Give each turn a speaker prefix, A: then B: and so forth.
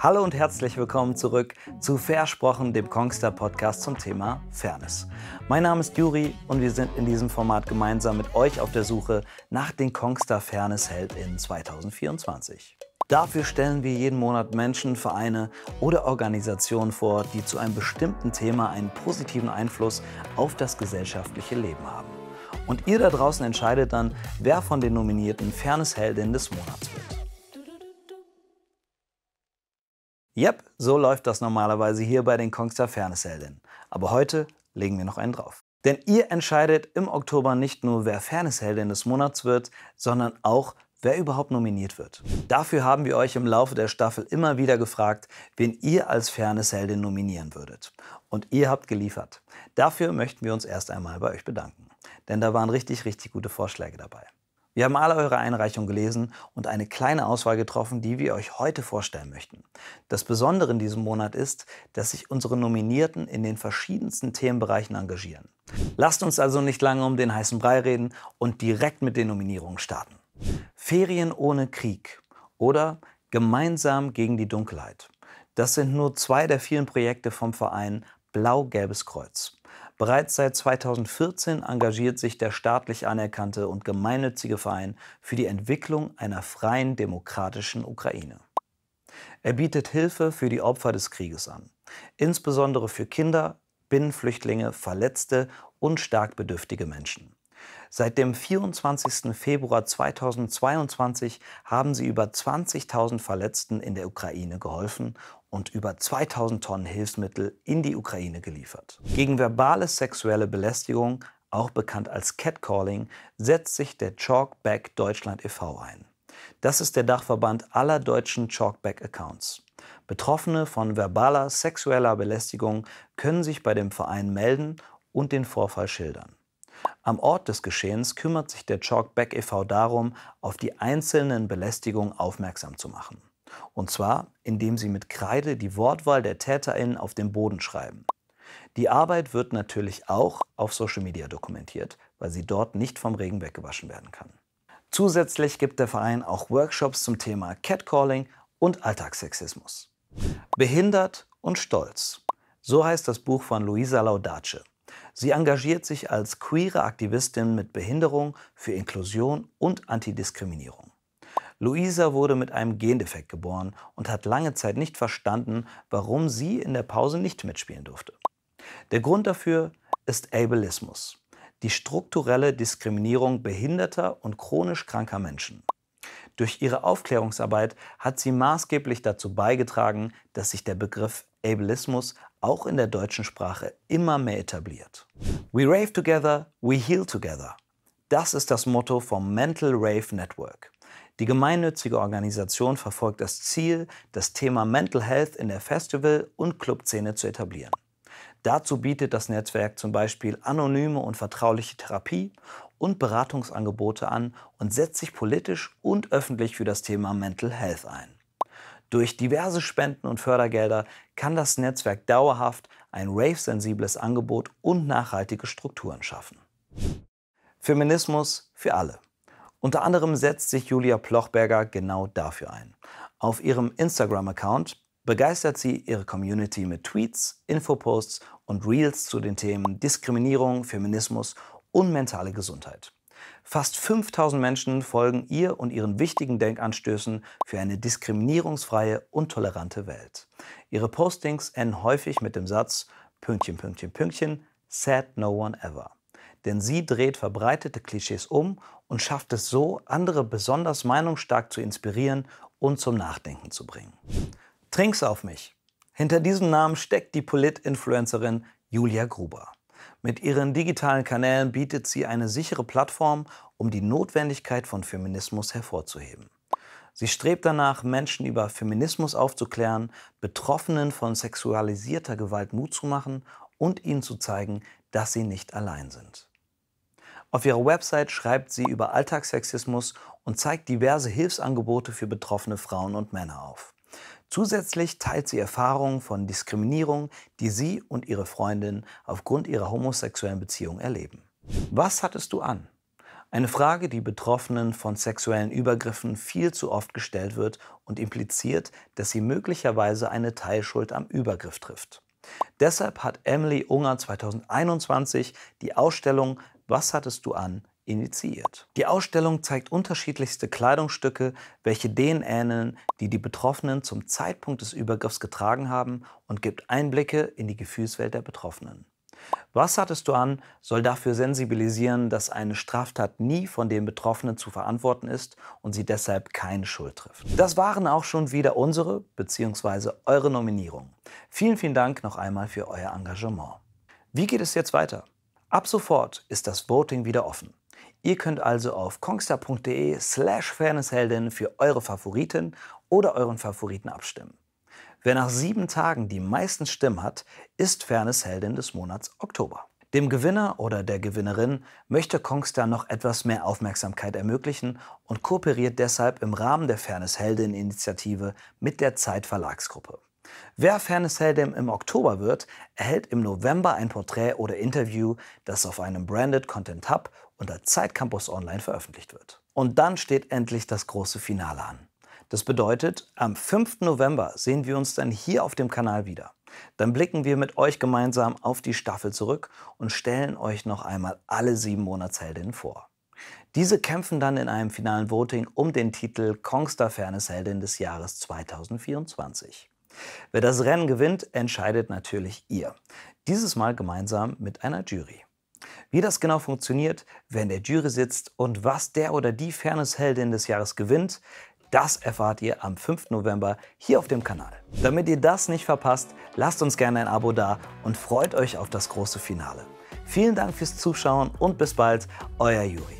A: Hallo und herzlich willkommen zurück zu Versprochen, dem Kongster Podcast zum Thema Fairness. Mein Name ist Juri und wir sind in diesem Format gemeinsam mit euch auf der Suche nach den Kongster Fairness Held in 2024. Dafür stellen wir jeden Monat Menschen, Vereine oder Organisationen vor, die zu einem bestimmten Thema einen positiven Einfluss auf das gesellschaftliche Leben haben. Und ihr da draußen entscheidet dann, wer von den Nominierten Fairness Heldinnen des Monats wird. Yep, so läuft das normalerweise hier bei den Kongstar Fairnessheldinnen. Aber heute legen wir noch einen drauf. Denn ihr entscheidet im Oktober nicht nur, wer Fairnessheldin des Monats wird, sondern auch, wer überhaupt nominiert wird. Dafür haben wir euch im Laufe der Staffel immer wieder gefragt, wen ihr als Fairnessheldin nominieren würdet. Und ihr habt geliefert. Dafür möchten wir uns erst einmal bei euch bedanken. Denn da waren richtig, richtig gute Vorschläge dabei. Wir haben alle eure Einreichungen gelesen und eine kleine Auswahl getroffen, die wir euch heute vorstellen möchten. Das Besondere in diesem Monat ist, dass sich unsere Nominierten in den verschiedensten Themenbereichen engagieren. Lasst uns also nicht lange um den heißen Brei reden und direkt mit den Nominierungen starten. Ferien ohne Krieg oder Gemeinsam gegen die Dunkelheit. Das sind nur zwei der vielen Projekte vom Verein Blau-Gelbes Kreuz. Bereits seit 2014 engagiert sich der staatlich anerkannte und gemeinnützige Verein für die Entwicklung einer freien, demokratischen Ukraine. Er bietet Hilfe für die Opfer des Krieges an, insbesondere für Kinder, Binnenflüchtlinge, Verletzte und stark bedürftige Menschen. Seit dem 24. Februar 2022 haben sie über 20.000 Verletzten in der Ukraine geholfen und über 2000 Tonnen Hilfsmittel in die Ukraine geliefert. Gegen verbale sexuelle Belästigung, auch bekannt als Catcalling, setzt sich der Chalkback Deutschland e.V. ein. Das ist der Dachverband aller deutschen Chalkback-Accounts. Betroffene von verbaler sexueller Belästigung können sich bei dem Verein melden und den Vorfall schildern. Am Ort des Geschehens kümmert sich der Chalkback e.V. darum, auf die einzelnen Belästigungen aufmerksam zu machen. Und zwar, indem sie mit Kreide die Wortwahl der TäterInnen auf den Boden schreiben. Die Arbeit wird natürlich auch auf Social Media dokumentiert, weil sie dort nicht vom Regen weggewaschen werden kann. Zusätzlich gibt der Verein auch Workshops zum Thema Catcalling und Alltagssexismus. Behindert und stolz. So heißt das Buch von Luisa Laudace. Sie engagiert sich als queere Aktivistin mit Behinderung für Inklusion und Antidiskriminierung. Luisa wurde mit einem Gendefekt geboren und hat lange Zeit nicht verstanden, warum sie in der Pause nicht mitspielen durfte. Der Grund dafür ist Ableismus, die strukturelle Diskriminierung behinderter und chronisch kranker Menschen. Durch ihre Aufklärungsarbeit hat sie maßgeblich dazu beigetragen, dass sich der Begriff Ableismus auch in der deutschen Sprache immer mehr etabliert. We rave together, we heal together. Das ist das Motto vom Mental Rave Network. Die gemeinnützige Organisation verfolgt das Ziel, das Thema Mental Health in der Festival- und Clubszene zu etablieren. Dazu bietet das Netzwerk zum Beispiel anonyme und vertrauliche Therapie und Beratungsangebote an und setzt sich politisch und öffentlich für das Thema Mental Health ein. Durch diverse Spenden und Fördergelder kann das Netzwerk dauerhaft ein rave-sensibles Angebot und nachhaltige Strukturen schaffen. Feminismus für alle. Unter anderem setzt sich Julia Plochberger genau dafür ein. Auf ihrem Instagram-Account begeistert sie ihre Community mit Tweets, Infoposts und Reels zu den Themen Diskriminierung, Feminismus und mentale Gesundheit. Fast 5000 Menschen folgen ihr und ihren wichtigen Denkanstößen für eine diskriminierungsfreie und tolerante Welt. Ihre Postings enden häufig mit dem Satz Pünktchen, Pünktchen, Pünktchen, said no one ever denn sie dreht verbreitete Klischees um und schafft es so, andere besonders meinungsstark zu inspirieren und zum Nachdenken zu bringen. Trinks auf mich. Hinter diesem Namen steckt die Polit-Influencerin Julia Gruber. Mit ihren digitalen Kanälen bietet sie eine sichere Plattform, um die Notwendigkeit von Feminismus hervorzuheben. Sie strebt danach, Menschen über Feminismus aufzuklären, Betroffenen von sexualisierter Gewalt Mut zu machen und ihnen zu zeigen, dass sie nicht allein sind. Auf ihrer Website schreibt sie über Alltagssexismus und zeigt diverse Hilfsangebote für betroffene Frauen und Männer auf. Zusätzlich teilt sie Erfahrungen von Diskriminierung, die sie und ihre Freundin aufgrund ihrer homosexuellen Beziehung erleben. Was hattest du an? Eine Frage, die Betroffenen von sexuellen Übergriffen viel zu oft gestellt wird und impliziert, dass sie möglicherweise eine Teilschuld am Übergriff trifft. Deshalb hat Emily Unger 2021 die Ausstellung Was hattest du an? initiiert. Die Ausstellung zeigt unterschiedlichste Kleidungsstücke, welche denen ähneln, die die Betroffenen zum Zeitpunkt des Übergriffs getragen haben und gibt Einblicke in die Gefühlswelt der Betroffenen. Was hattest du an, soll dafür sensibilisieren, dass eine Straftat nie von dem Betroffenen zu verantworten ist und sie deshalb keine Schuld trifft. Das waren auch schon wieder unsere bzw. eure Nominierungen. Vielen, vielen Dank noch einmal für euer Engagement. Wie geht es jetzt weiter? Ab sofort ist das Voting wieder offen. Ihr könnt also auf kongstar.de slash fairnessheldin für eure Favoriten oder euren Favoriten abstimmen. Wer nach sieben Tagen die meisten Stimmen hat, ist Fairness-Heldin des Monats Oktober. Dem Gewinner oder der Gewinnerin möchte Kongstar noch etwas mehr Aufmerksamkeit ermöglichen und kooperiert deshalb im Rahmen der Fairness-Heldin-Initiative mit der Zeit Verlagsgruppe. Wer Fairness-Heldin im Oktober wird, erhält im November ein Porträt oder Interview, das auf einem Branded Content Hub unter Zeit Campus Online veröffentlicht wird. Und dann steht endlich das große Finale an. Das bedeutet, am 5. November sehen wir uns dann hier auf dem Kanal wieder. Dann blicken wir mit euch gemeinsam auf die Staffel zurück und stellen euch noch einmal alle sieben Monatsheldinnen vor. Diese kämpfen dann in einem finalen Voting um den Titel Kongster Fairness-Heldin des Jahres 2024. Wer das Rennen gewinnt, entscheidet natürlich ihr. Dieses Mal gemeinsam mit einer Jury. Wie das genau funktioniert, wer in der Jury sitzt und was der oder die Fairness-Heldin des Jahres gewinnt, das erfahrt ihr am 5. November hier auf dem Kanal. Damit ihr das nicht verpasst, lasst uns gerne ein Abo da und freut euch auf das große Finale. Vielen Dank fürs Zuschauen und bis bald, euer Juri.